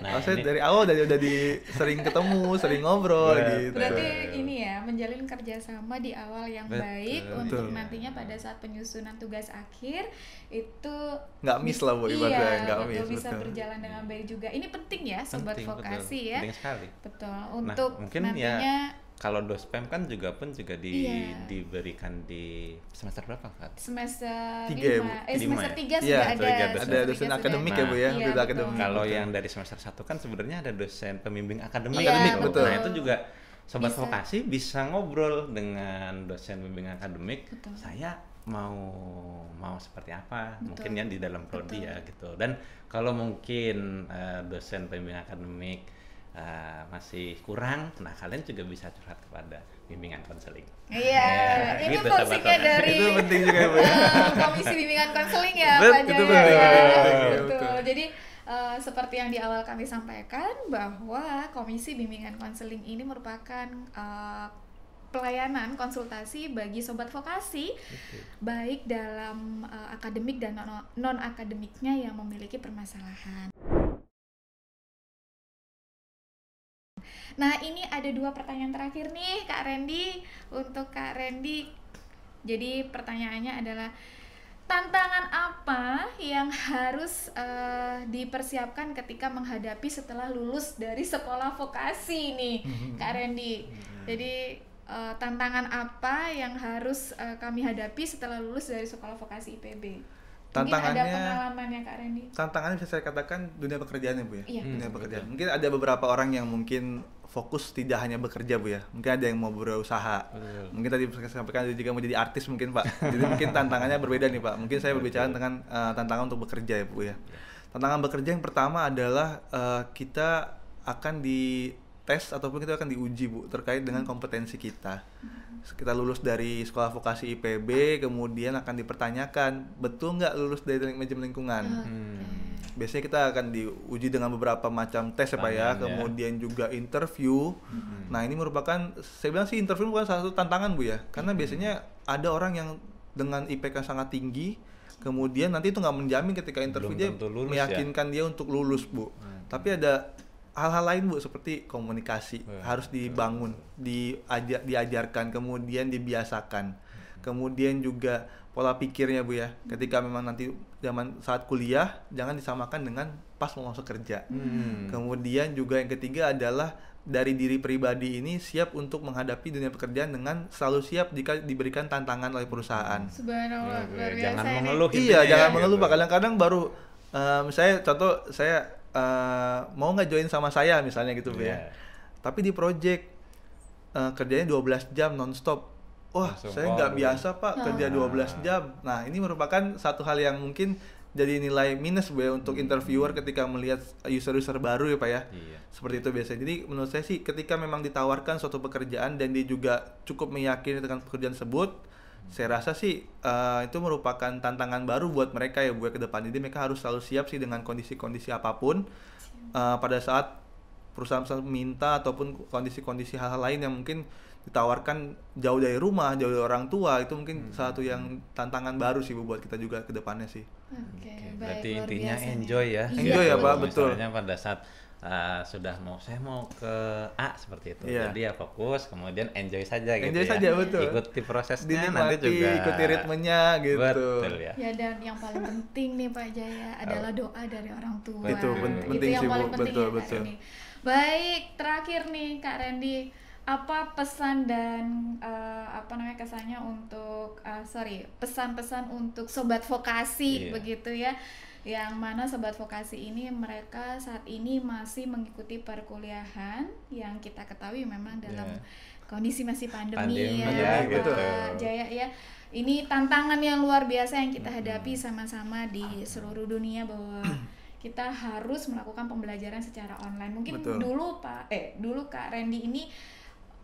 nah, Maksudnya ini... dari awal dari udah di sering ketemu, sering ngobrol yeah. gitu. Berarti ini ya menjalin kerjasama di awal yang Betul. baik Betul. untuk nantinya pada saat penyusunan tugas akhir itu nggak miss lah bu iya, ibaratnya iya, nggak miss bisa Betul. berjalan dengan baik juga. Ini penting ya sobat penting, vokasi betul. ya. Penting sekali. Betul. Nah, untuk nah, mungkin ya nantinya ya kalau pem kan juga pun juga di yeah. diberikan di semester berapa Kak? Semester tiga, Eh, semester ya? tiga ya, sudah ada. Dosen. Ada dosen akademik ya Bu ya, iya, betul. akademik. Kalau yang dari semester satu kan sebenarnya ada dosen pembimbing akademik. Yeah, iya, akademik betul. Nah, itu juga sobat bisa. vokasi bisa ngobrol dengan dosen pembimbing akademik. Betul. Saya mau mau seperti apa Betul. mungkin yang di dalam prodi Betul. ya gitu dan kalau mungkin uh, dosen pembimbing akademik Eh, masih kurang, nah kalian juga bisa curhat kepada bimbingan konseling. Iya, yeah, itu gitu, fungsinya dari itu penting juga uh, [LAUGHS] komisi bimbingan konseling ya, Pak Jaya. Iya, betul, Betul. betul. betul. Jadi uh, seperti yang di awal kami sampaikan bahwa komisi bimbingan konseling ini merupakan uh, pelayanan konsultasi bagi sobat vokasi Oke. baik dalam uh, akademik dan non, non akademiknya yang memiliki permasalahan. Nah ini ada dua pertanyaan terakhir nih Kak Randy Untuk Kak Randy Jadi pertanyaannya adalah Tantangan apa yang harus uh, dipersiapkan ketika menghadapi setelah lulus dari sekolah vokasi nih Kak Randy Jadi uh, tantangan apa yang harus uh, kami hadapi setelah lulus dari sekolah vokasi IPB tantangannya Mungkin ada pengalamannya Kak Tantangannya bisa saya katakan dunia pekerjaan ya Bu ya. Iya. Hmm. Dunia pekerjaan. Mungkin ada beberapa orang yang mungkin fokus tidak hanya bekerja Bu ya. Mungkin ada yang mau berusaha. Betul. Mungkin tadi saya sampaikan ada juga mau jadi artis mungkin Pak. Jadi mungkin tantangannya berbeda nih Pak. Mungkin saya berbicara dengan uh, eh, tantangan untuk bekerja ya Bu ya. Iya. Tantangan bekerja yang pertama adalah uh, kita akan di tes ataupun kita akan diuji bu terkait dengan kompetensi kita kita lulus dari sekolah vokasi IPB kemudian akan dipertanyakan betul nggak lulus dari teknik manajemen lingkungan hmm. biasanya kita akan diuji dengan beberapa macam tes Tanya, ya pak ya. ya kemudian juga interview hmm. nah ini merupakan saya bilang sih interview bukan salah satu tantangan bu ya karena hmm. biasanya ada orang yang dengan IPK sangat tinggi kemudian nanti itu nggak menjamin ketika interview Belum dia lulus, ya. meyakinkan ya? dia untuk lulus bu hmm. tapi ada hal-hal lain bu seperti komunikasi ya, harus iya. dibangun, diajak diajarkan, kemudian dibiasakan, kemudian juga pola pikirnya bu ya. Ketika memang nanti zaman saat kuliah jangan disamakan dengan pas mau masuk kerja. Hmm. Kemudian juga yang ketiga adalah dari diri pribadi ini siap untuk menghadapi dunia pekerjaan dengan selalu siap jika diberikan tantangan oleh perusahaan. Subhanallah, iya, iya. ya, jangan mengeluh. Iya, jangan ya, mengeluh. Gitu. Kadang-kadang baru, uh, misalnya contoh saya uh, mau nggak join sama saya misalnya gitu yeah. ya iya. tapi di project uh, kerjanya 12 jam nonstop wah saya nggak ya. biasa pak nah. kerja 12 ah. jam nah ini merupakan satu hal yang mungkin jadi nilai minus bu ya untuk hmm. interviewer ketika melihat user-user baru ya pak ya iya. seperti itu biasanya jadi menurut saya sih ketika memang ditawarkan suatu pekerjaan dan dia juga cukup meyakini dengan pekerjaan tersebut saya rasa sih uh, itu merupakan tantangan baru buat mereka ya buat ya, ke depan. Jadi mereka harus selalu siap sih dengan kondisi-kondisi apapun uh, pada saat perusahaan-perusahaan minta ataupun kondisi-kondisi hal-hal lain yang mungkin ditawarkan jauh dari rumah, jauh dari orang tua itu mungkin hmm. satu yang tantangan baru sih buat kita juga ke depannya sih. Oke, okay, okay, baik. Berarti intinya enjoy ya. Enjoy ya, ya Pak, betul. Misalnya pada saat Eh, sudah mau saya mau ke A seperti itu. Yeah. Jadi ya fokus, kemudian enjoy saja enjoy gitu. Enjoy ya. saja ya. betul. Ikuti prosesnya Dinimati, nanti juga. Ikuti ritmenya gitu. Betul ya. Ya dan yang paling penting nih Pak Jaya adalah doa dari orang tua. Itu penting, itu yang sih paling Penting betul ya, betul. Ini. Baik, terakhir nih Kak Randy apa pesan dan uh, apa namanya kesannya untuk uh, sorry pesan-pesan untuk sobat vokasi yeah. begitu ya yang mana sobat vokasi ini mereka saat ini masih mengikuti perkuliahan yang kita ketahui memang ya. dalam yeah. kondisi masih pandemi, pandemi ya, ya gitu. Jaya ya. Ini tantangan yang luar biasa yang kita hadapi sama-sama di seluruh dunia bahwa [CLEARS THROAT] kita harus melakukan pembelajaran secara online. Mungkin Betul. dulu Pak eh dulu Kak Randy ini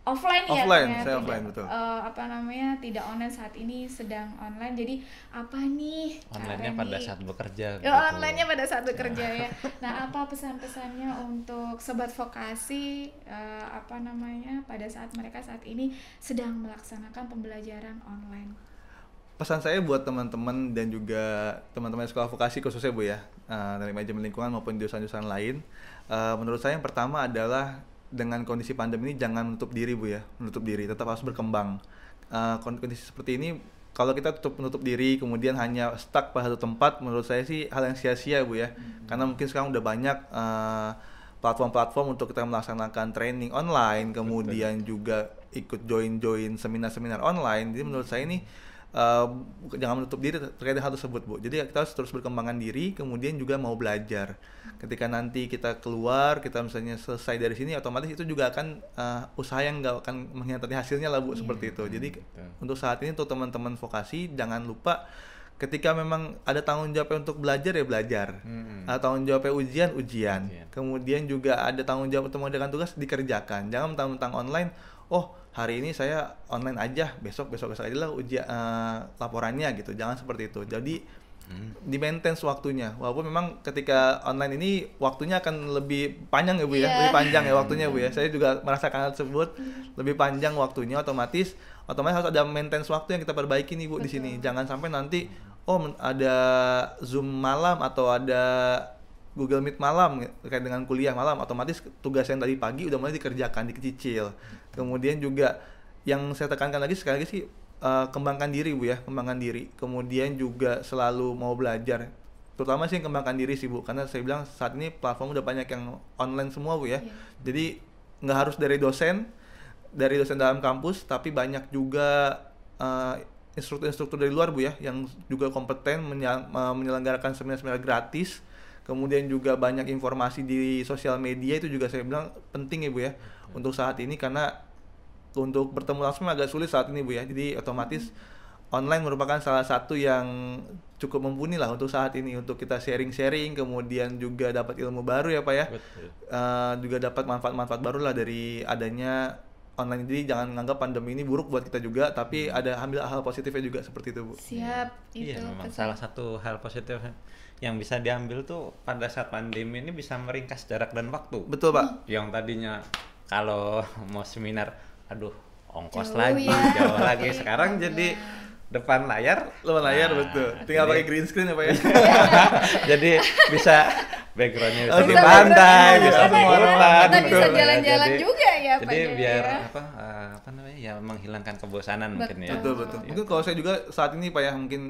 offline, offline ya offline ya. tidak, betul uh, apa namanya tidak online saat ini sedang online jadi apa nih onlinenya pada saat bekerja ya, gitu. onlinenya pada saat bekerja ya nah apa pesan-pesannya untuk sobat vokasi uh, apa namanya pada saat mereka saat ini sedang melaksanakan pembelajaran online pesan saya buat teman-teman dan juga teman-teman sekolah vokasi khususnya bu ya uh, dari manajemen lingkungan maupun jurusan-jurusan lain uh, menurut saya yang pertama adalah dengan kondisi pandemi ini jangan menutup diri bu ya menutup diri tetap harus berkembang uh, kondisi seperti ini kalau kita tutup menutup diri kemudian hanya stuck pada satu tempat menurut saya sih hal yang sia-sia bu ya hmm. karena mungkin sekarang udah banyak platform eh, platform-platform untuk kita melaksanakan training online kemudian Betul. juga ikut join-join seminar-seminar online jadi menurut saya ini uh, jangan menutup diri terkait hal tersebut bu jadi kita harus terus berkembangan diri kemudian juga mau belajar ketika nanti kita keluar kita misalnya selesai dari sini otomatis itu juga akan uh, usaha yang nggak akan mengkhianati hasilnya lah bu yeah, seperti itu jadi yeah. untuk saat ini tuh teman-teman vokasi jangan lupa ketika memang ada tanggung jawabnya untuk belajar ya belajar hmm. tanggung jawabnya ujian ujian. ujian kemudian juga ada tanggung jawab untuk mengerjakan tugas dikerjakan jangan mentang-mentang online oh hari ini saya online aja besok besok besok aja lah ujian uh, eh, laporannya gitu jangan seperti itu jadi hmm. di maintenance waktunya walaupun memang ketika online ini waktunya akan lebih panjang ya bu yeah. ya iya. lebih panjang ya waktunya bu ya hmm. saya juga merasakan hal tersebut lebih panjang waktunya otomatis otomatis harus ada maintenance waktu yang kita perbaiki nih bu di sini jangan sampai nanti oh ada zoom malam atau ada Google Meet malam kayak dengan kuliah malam otomatis tugas yang tadi pagi udah mulai dikerjakan dikecicil kemudian juga yang saya tekankan lagi sekali lagi sih uh, kembangkan diri bu ya kembangkan diri kemudian juga selalu mau belajar terutama sih yang kembangkan diri sih bu karena saya bilang saat ini platform udah banyak yang online semua bu ya yeah. jadi nggak harus dari dosen dari dosen dalam kampus tapi banyak juga instruktur eh, instruktur-instruktur dari luar bu ya yang juga kompeten eh, menyelenggarakan seminar-seminar gratis kemudian juga banyak informasi di sosial media itu juga saya bilang penting ya bu ya untuk saat ini karena untuk bertemu langsung agak sulit saat ini Bu ya. Jadi otomatis online merupakan salah satu yang cukup mumpuni lah untuk saat ini untuk kita sharing-sharing kemudian juga dapat ilmu baru ya Pak ya. Betul. Uh, juga dapat manfaat-manfaat baru lah dari adanya online jadi jangan menganggap pandemi ini buruk buat kita juga tapi hmm. ada ambil hal positifnya juga seperti itu bu siap iya, itu iya memang salah satu hal positif yang bisa diambil tuh pada saat pandemi ini bisa meringkas jarak dan waktu betul pak yang tadinya kalau mau seminar aduh ongkos jauh lagi ya. jauh lagi sekarang iya. jadi depan layar depan layar nah, betul tinggal pakai green screen ya pak ya iya. [LAUGHS] jadi bisa backgroundnya bisa, di pantai iya, bisa pemandangan ya. kita bisa jalan-jalan ya. juga ya jadi Pajar, biar ya. apa eh, apa namanya ya menghilangkan kebosanan betul. mungkin ya betul betul ya. mungkin kalau saya juga saat ini Pak ya mungkin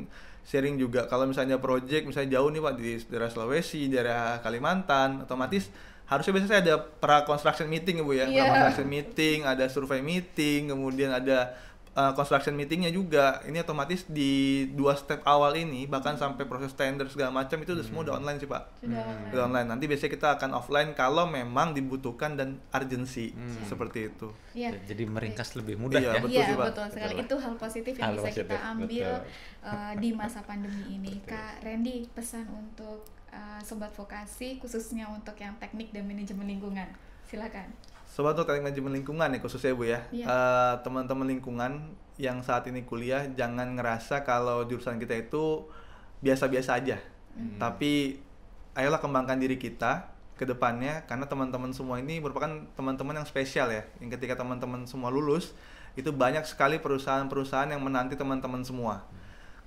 sharing juga kalau misalnya project misalnya jauh nih Pak di daerah Sulawesi daerah Kalimantan otomatis hmm harusnya biasanya ada pra construction meeting ya bu ya yeah. construction meeting ada survei meeting kemudian ada uh, construction meetingnya juga ini otomatis di dua step awal ini bahkan sampai proses tender segala macam itu udah hmm. semua udah online sih pak hmm. udah online nanti biasanya kita akan offline kalau memang dibutuhkan dan urgency hmm. seperti itu yeah. jadi meringkas lebih mudah yeah, ya betul, yeah, sih, pak. betul sekali itu hal positif yang hal bisa positif. kita ambil uh, di masa pandemi ini kak Randy pesan untuk Eh, sobat vokasi khususnya untuk yang teknik dan manajemen lingkungan? Silakan. Sobat untuk teknik manajemen lingkungan ya khususnya Bu ya. teman-teman iya. eh, teman-teman lingkungan yang saat ini kuliah jangan ngerasa kalau jurusan kita itu biasa-biasa aja. Hmm. Tapi ayolah kembangkan diri kita ke depannya karena teman-teman semua ini merupakan teman-teman yang spesial ya. Yang ketika teman-teman semua lulus itu banyak sekali perusahaan-perusahaan yang menanti teman-teman semua. Hmm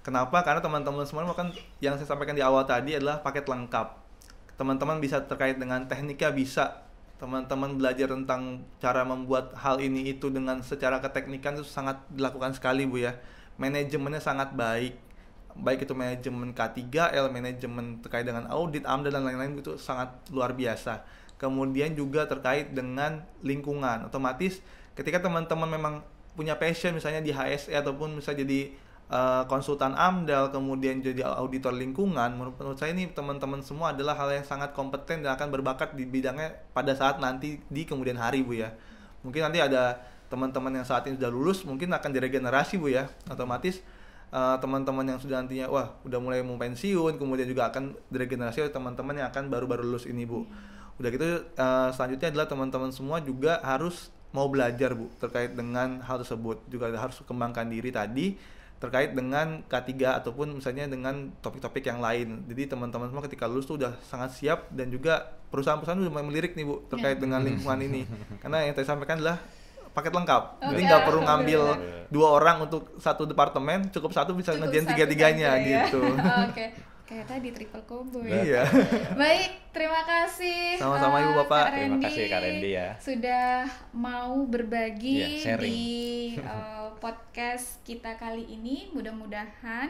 Kenapa? Karena teman-teman semua kan yang saya sampaikan di awal tadi adalah paket lengkap. Teman-teman bisa terkait dengan tekniknya bisa. Teman-teman belajar tentang cara membuat hal ini itu dengan secara keteknikan itu sangat dilakukan sekali Bu ya. Manajemennya sangat baik. Baik itu manajemen K3L, manajemen terkait dengan audit, AMDA dan lain-lain itu sangat luar biasa. Kemudian juga terkait dengan lingkungan. Otomatis ketika teman-teman memang punya passion misalnya di HSE ataupun bisa jadi Eh, konsultan AMDAL kemudian jadi auditor lingkungan menurut saya ini teman-teman semua adalah hal yang sangat kompeten dan akan berbakat di bidangnya pada saat nanti di kemudian hari Bu ya. Mungkin nanti ada teman-teman yang saat ini sudah lulus mungkin akan diregenerasi Bu ya otomatis eh, teman-teman uh, yang sudah nantinya wah udah mulai mau pensiun kemudian juga akan diregenerasi oleh teman-teman yang akan baru-baru lulus ini Bu. Udah gitu uh, selanjutnya adalah teman-teman semua juga harus mau belajar Bu terkait dengan hal tersebut juga harus kembangkan diri tadi terkait dengan K3 ataupun misalnya dengan topik-topik yang lain. Jadi teman-teman semua ketika lulus tuh udah sangat siap dan juga perusahaan-perusahaan udah melirik nih Bu terkait yeah. dengan hmm. lingkungan ini. [LAUGHS] Karena yang tadi sampaikan adalah paket lengkap. Oh, Jadi nggak perlu ngambil yeah. dua orang untuk satu departemen, cukup satu bisa ngejalan ngerjain tiga-tiganya ya. gitu. [LAUGHS] Oke. okay kayak tadi triple ya. Iya. [LAUGHS] Baik, terima kasih. Sama-sama Ibu Bapak. Kak Randy, terima kasih Kak Randy ya. Sudah mau berbagi iya, di uh, [LAUGHS] podcast kita kali ini. Mudah-mudahan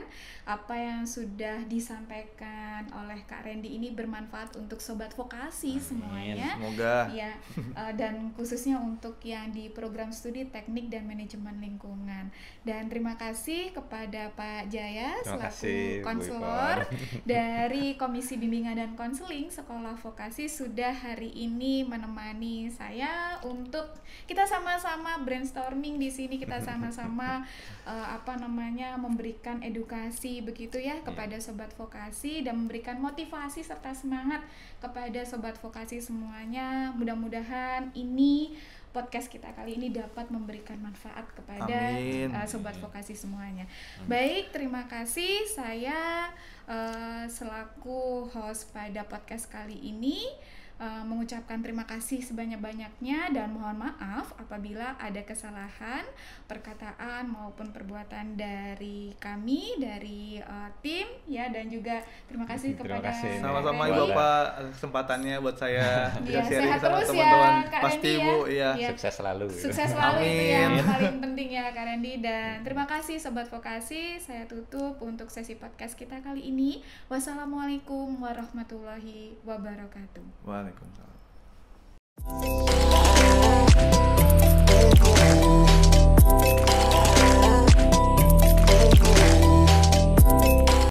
apa yang sudah disampaikan oleh Kak Randy ini bermanfaat untuk sobat vokasi Amin. semuanya. Semoga. Iya. uh, dan khususnya untuk yang di program studi Teknik dan Manajemen Lingkungan. Dan terima kasih kepada Pak Jaya selaku konselor. [LAUGHS] [LAUGHS] dari Komisi Bimbingan dan Konseling Sekolah Vokasi sudah hari ini menemani saya untuk kita sama-sama brainstorming di sini kita [LAUGHS] sama-sama uh, apa namanya memberikan edukasi begitu ya kepada iya. sobat vokasi dan memberikan motivasi serta semangat kepada sobat vokasi semuanya. Mudah-mudahan ini podcast kita kali ini dapat memberikan manfaat kepada Uh, sobat vokasi semuanya. Amin. Baik, terima kasih saya uh, selaku host pada podcast kali ini Eh, mengucapkan terima kasih sebanyak-banyaknya dan mohon maaf apabila ada kesalahan perkataan maupun perbuatan dari kami dari uh, tim ya dan juga terima kasih terima kepada kasih. sama-sama Ibu Bapak kesempatannya buat saya [LAUGHS] iya, bisa ya, sharing sehat terus ya, teman-teman ya, Kak pasti Randy, ya. ya sukses selalu sukses selalu Amin. itu yang paling penting ya Kak Randy dan terima kasih sobat vokasi saya tutup untuk sesi podcast kita kali ini wassalamualaikum warahmatullahi wabarakatuh Waalaikumsalam আলাইকুম